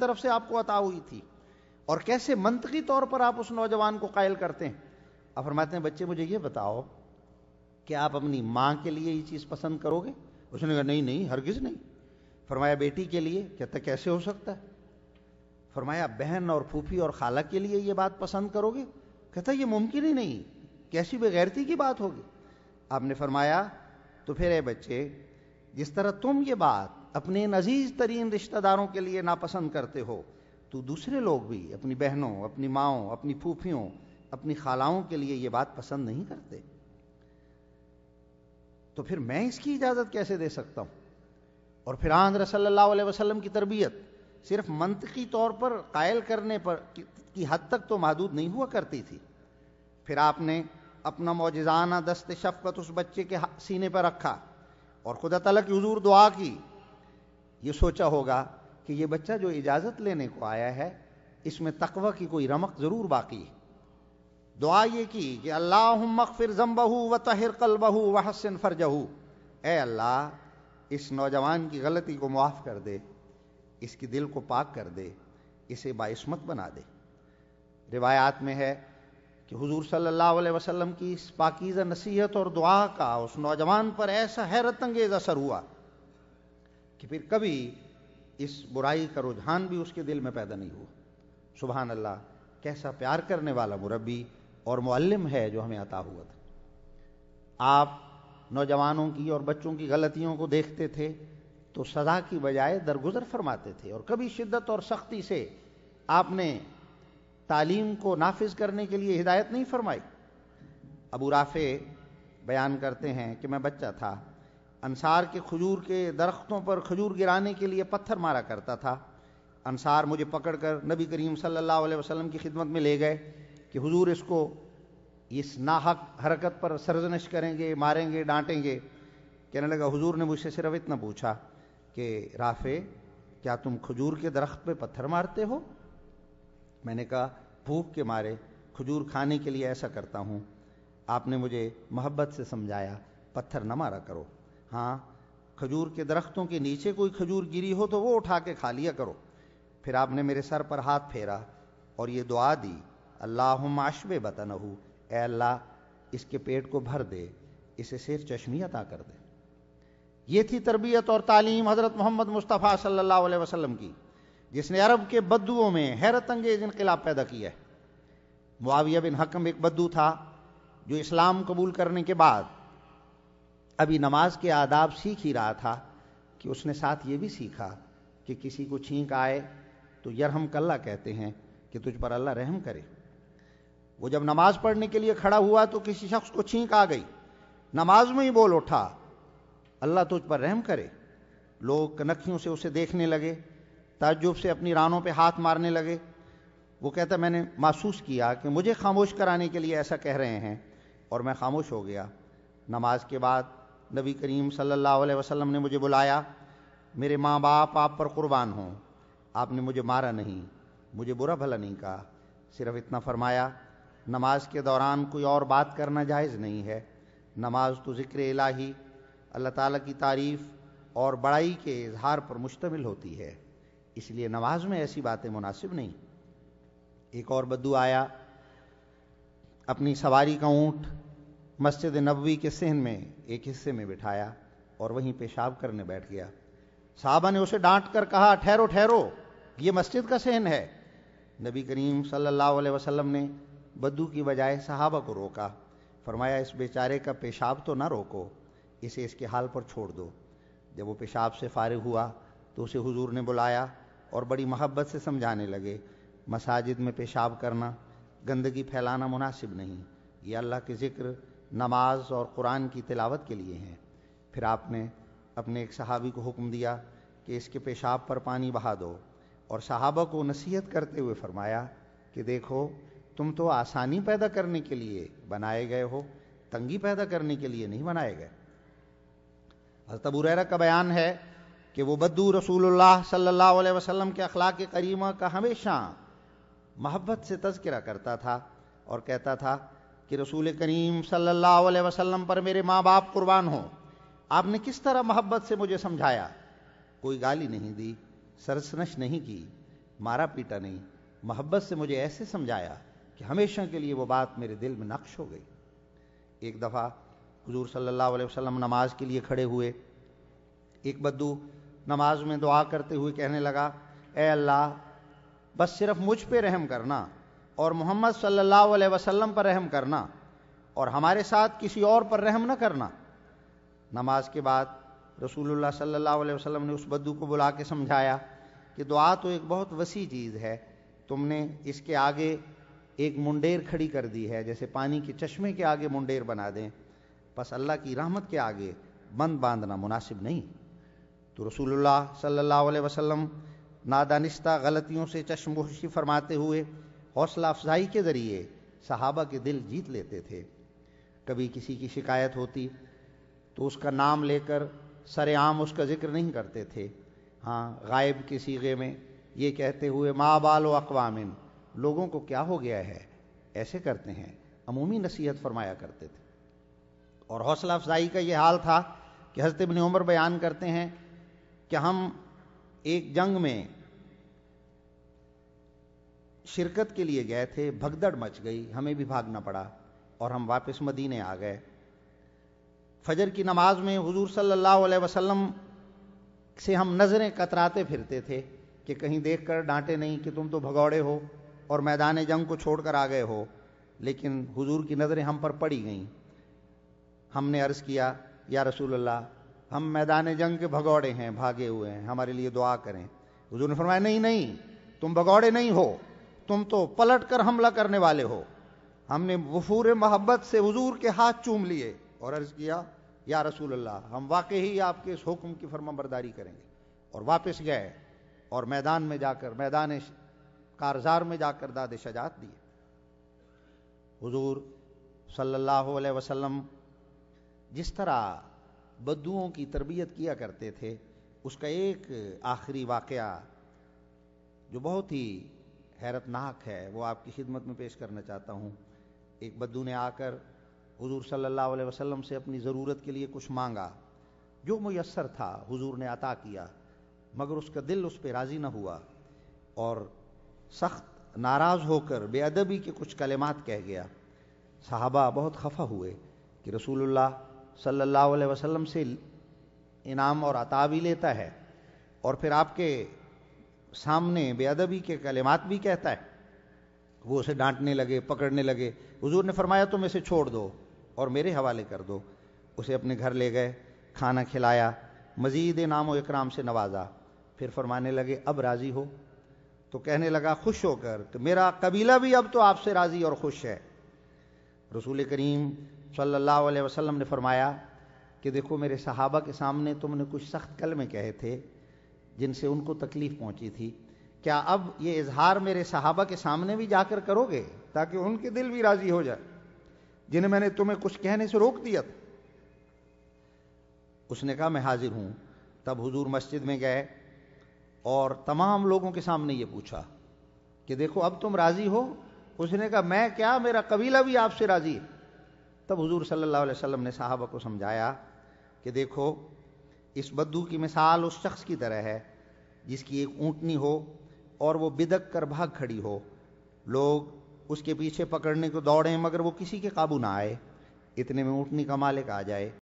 तरफ से आपको अता हुई थी और कैसे मंतकी तौर पर आप उस नौजवान को कायल करते हैं अब फरमाते हैं बच्चे मुझे ये बताओ कि आप अपनी माँ के लिए ये चीज़ पसंद करोगे उसने कहा नहीं नहीं हरगिज़ नहीं फरमाया बेटी के लिए कहता कैसे हो सकता है फरमाया बहन और फूफी और खाला के लिए ये बात पसंद करोगे कहता ये मुमकिन ही नहीं कैसी बेगैरती की बात होगी आपने फरमाया तो फिर है बच्चे जिस तरह तुम ये बात अपने इन अजीज तरीन रिश्तेदारों के लिए नापसंद करते हो तो दूसरे लोग भी अपनी बहनों अपनी माओ अपनी फूफियों अपनी खालाओं के लिए ये बात पसंद नहीं करते तो फिर मैं इसकी इजाजत कैसे दे सकता हूं और फिर आंद्र सल्लल्लाहु वसलम की तरबियत सिर्फ मंतकी तौर पर कायल करने पर की, हद तक तो महदूद नहीं हुआ करती थी फिर आपने अपना मोजाना दस्त शफकत उस बच्चे के सीने पर रखा और खुदा तलक हजूर दुआ की ये सोचा होगा कि ये बच्चा जो इजाज़त लेने को आया है इसमें तकवा की कोई रमक ज़रूर बाकी है दुआ ये की कि अल्लाह मकफिर जम्बहू व तहिर कल बहू व हसन फरजहू ए अल्लाह इस नौजवान की गलती को मुआफ़ कर दे इसके दिल को पाक कर दे इसे बाइस्मत बना दे रिवायात में है कि हुजूर सल्लल्लाहु अलैहि वसल्लम की इस पाकिजा नसीहत और दुआ का उस नौजवान पर ऐसा हैरत अंगेज असर हुआ कि फिर कभी इस बुराई का रुझान भी उसके दिल में पैदा नहीं हुआ सुबहान अल्लाह कैसा प्यार करने वाला मुरबी और मुअल्लिम है जो हमें अता हुआ था आप नौजवानों की और बच्चों की गलतियों को देखते थे तो सज़ा की बजाय दरगुजर फरमाते थे और कभी शिद्दत और सख्ती से आपने तालीम को नाफिज करने के लिए हिदायत नहीं फरमाई अबू राफे बयान करते हैं कि मैं बच्चा था अनसार के खजूर के दरख्तों पर खजूर गिराने के लिए पत्थर मारा करता था अनसार मुझे पकड़कर नबी करीम सल्लल्लाहु अलैहि वसल्लम की खिदमत में ले गए कि हुजूर इसको इस नाहक हरकत पर सरजनश करेंगे मारेंगे डांटेंगे कहने लगा हुजूर ने मुझसे सिर्फ इतना पूछा कि राफे क्या तुम खजूर के दरख्त पे पत्थर मारते हो मैंने कहा भूख के मारे खजूर खाने के लिए ऐसा करता हूँ आपने मुझे मोहब्बत से समझाया पत्थर न मारा करो हाँ खजूर के दरख्तों के नीचे कोई खजूर गिरी हो तो वो उठा के खा लिया करो फिर आपने मेरे सर पर हाथ फेरा और ये दुआ दी अल्लाह माशवे बता ए अल्लाह इसके पेट को भर दे इसे सिर चश्मी अता कर दे ये थी तरबियत और तालीम हज़रत मोहम्मद मुस्तफ़ा सल्लल्लाहु अलैहि वसल्लम की जिसने अरब के बद्दुओं में हैरत अंगेज इनकलाब पैदा किया है मुआविया बिन हकम एक बद्दू था जो इस्लाम कबूल करने के बाद अभी नमाज के आदाब सीख ही रहा था कि उसने साथ ये भी सीखा कि किसी को छींक आए तो यरहम कल्ला कहते हैं कि तुझ पर अल्लाह रहम करे वो जब नमाज पढ़ने के लिए खड़ा हुआ तो किसी शख्स को छींक आ गई नमाज में ही बोल उठा अल्लाह तुझ पर रहम करे लोग कनखियों से उसे देखने लगे ताजुब से अपनी रानों पे हाथ मारने लगे वो कहता मैंने महसूस किया कि मुझे खामोश कराने के लिए ऐसा कह रहे हैं और मैं खामोश हो गया नमाज के बाद नबी करीम सल्लल्लाहु अलैहि वसल्लम ने मुझे बुलाया मेरे माँ बाप आप पर कुर्बान हों आपने मुझे मारा नहीं मुझे बुरा भला नहीं कहा सिर्फ इतना फरमाया नमाज के दौरान कोई और बात करना जायज़ नहीं है नमाज तो ज़िक्र इलाही अल्लाह ताला की तारीफ़ और बड़ाई के इजहार पर मुश्तमिल होती है इसलिए नमाज में ऐसी बातें मुनासिब नहीं एक और बद्दू आया अपनी सवारी का ऊँट मस्जिद नबवी के सहन में एक हिस्से में बिठाया और वहीं पेशाब करने बैठ गया साहबा ने उसे डांट कर कहा ठहरो ठहरो ये मस्जिद का सहन है नबी करीम सल्लल्लाहु अलैहि वसल्लम ने बद्दू की बजाय सहाबा को रोका फरमाया इस बेचारे का पेशाब तो ना रोको इसे इसके हाल पर छोड़ दो जब वो पेशाब से फारिग हुआ तो उसे हुजूर ने बुलाया और बड़ी मोहब्बत से समझाने लगे मसाजिद में पेशाब करना गंदगी फैलाना मुनासिब नहीं ये अल्लाह के ज़िक्र नमाज और कुरान की तिलावत के लिए हैं फिर आपने अपने एक सहाबी को हुक्म दिया कि इसके पेशाब पर पानी बहा दो और सहाबा को नसीहत करते हुए फरमाया कि देखो तुम तो आसानी पैदा करने के लिए बनाए गए हो तंगी पैदा करने के लिए नहीं बनाए गए हजरत का बयान है कि वो बद्दू रसूल सल्लल्लाह अलैहि वसल्लम के अखलाक करीमा का हमेशा मोहब्बत से तस्करा करता था और कहता था कि रसूल करीम सल्लल्लाहु अलैहि वसल्लम पर मेरे माँ बाप कुर्बान हो आपने किस तरह मोहब्बत से मुझे समझाया कोई गाली नहीं दी सरसनश नहीं की मारा पीटा नहीं मोहब्बत से मुझे ऐसे समझाया कि हमेशा के लिए वो बात मेरे दिल में नक्श हो गई एक दफ़ा हजूर सल्ला वसलम नमाज के लिए खड़े हुए एक बद्दू नमाज में दुआ करते हुए कहने लगा ए अल्लाह बस सिर्फ मुझ पे रहम करना और मोहम्मद सल्लल्लाहु अलैहि वसल्लम पर रहम करना और हमारे साथ किसी और पर रहम न करना नमाज के बाद रसूलुल्लाह सल्लल्लाहु अलैहि वसल्लम ने उस बद्दू को बुला के समझाया कि दुआ तो एक बहुत वसी चीज़ है तुमने इसके आगे एक मुंडेर खड़ी कर दी है जैसे पानी के चश्मे के आगे मुंडेर बना दें बस अल्लाह की रहमत के आगे बंद बांधना मुनासिब नहीं तो रसूलुल्लाह सल्लल्लाहु अलैहि वसल्लम नादानिस्ता गलतियों से चश्मोशी फरमाते हुए हौसला अफजाई के ज़रिए सहाबा के दिल जीत लेते थे कभी किसी की शिकायत होती तो उसका नाम लेकर सरेआम उसका जिक्र नहीं करते थे हाँ गायब के सीगे में ये कहते हुए माँ बाल व अकवामिन लोगों को क्या हो गया है ऐसे करते हैं अमूमी नसीहत फरमाया करते थे और हौसला अफजाई का ये हाल था कि हजरत बिन उमर बयान करते हैं कि हम एक जंग में शिरकत के लिए गए थे भगदड़ मच गई हमें भी भागना पड़ा और हम वापस मदीने आ गए फजर की नमाज में हुजूर सल्लल्लाहु अलैहि वसल्लम से हम नज़रें कतराते फिरते थे कि कहीं देखकर डांटे नहीं कि तुम तो भगौड़े हो और मैदान जंग को छोड़कर आ गए हो लेकिन हुजूर की नज़रें हम पर पड़ी गईं हमने अर्ज़ किया या रसूल अल्लाह हम मैदान जंग के भगौड़े हैं भागे हुए हैं हमारे लिए दुआ करें हुजूर ने फरमाया नहीं नहीं तुम भगौड़े नहीं हो तुम तो पलट कर हमला करने वाले हो हमने वफूर मोहब्बत से हजूर के हाथ चूम लिए और अर्ज किया या रसूल अल्लाह हम वाकई ही आपके इस हुक्म की फर्मा बरदारी करेंगे और वापस गए और मैदान में जाकर मैदान कारजार में जाकर दाद शजात दिए हजूर सल्लल्लाहु अलैहि वसल्लम जिस तरह बद्दुओं की तरबियत किया करते थे उसका एक आखिरी वाकया जो बहुत ही हैरतनाक है वो आपकी खिदमत में पेश करना चाहता हूँ एक बद्दू ने आकर हुजूर सल्लल्लाहु अलैहि वसल्लम से अपनी ज़रूरत के लिए कुछ मांगा जो मैसर था हुजूर ने अता किया मगर उसका दिल उस पर राज़ी ना हुआ और सख्त नाराज़ होकर बेअदबी के कुछ कलेमात कह गया साहबा बहुत खफा हुए कि रसूलुल्लाह सल्लल्लाहु अलैहि वसल्लम से इनाम और अता भी लेता है और फिर आपके सामने बेअदबी के कलेमात भी कहता है वो उसे डांटने लगे पकड़ने लगे हुजूर ने फरमाया तुम इसे छोड़ दो और मेरे हवाले कर दो उसे अपने घर ले गए खाना खिलाया मज़ीद इनाम इकराम से नवाजा फिर फरमाने लगे अब राज़ी हो तो कहने लगा खुश होकर कि तो मेरा कबीला भी अब तो आपसे राज़ी और खुश है रसूल करीम सल्लल्लाहु अलैहि वसल्लम ने फरमाया कि देखो मेरे सहाबा के सामने तुमने कुछ सख्त कलमे कहे थे जिनसे उनको तकलीफ पहुंची थी क्या अब ये इजहार मेरे सहाबा के सामने भी जाकर करोगे ताकि उनके दिल भी राजी हो जाए जिन्हें मैंने तुम्हें कुछ कहने से रोक दिया था उसने कहा मैं हाजिर हूं तब हुजूर मस्जिद में गए और तमाम लोगों के सामने ये पूछा कि देखो अब तुम राजी हो उसने कहा मैं क्या मेरा कबीला भी आपसे राजी है तब हुजूर सल्लल्लाहु अलैहि वसल्लम ने साहबा को समझाया कि देखो इस बद्दू की मिसाल उस शख्स की तरह है जिसकी एक ऊँटनी हो और वो बिदक कर भाग खड़ी हो लोग उसके पीछे पकड़ने को दौड़ें मगर वो किसी के काबू ना आए इतने में ऊँटनी का मालिक आ जाए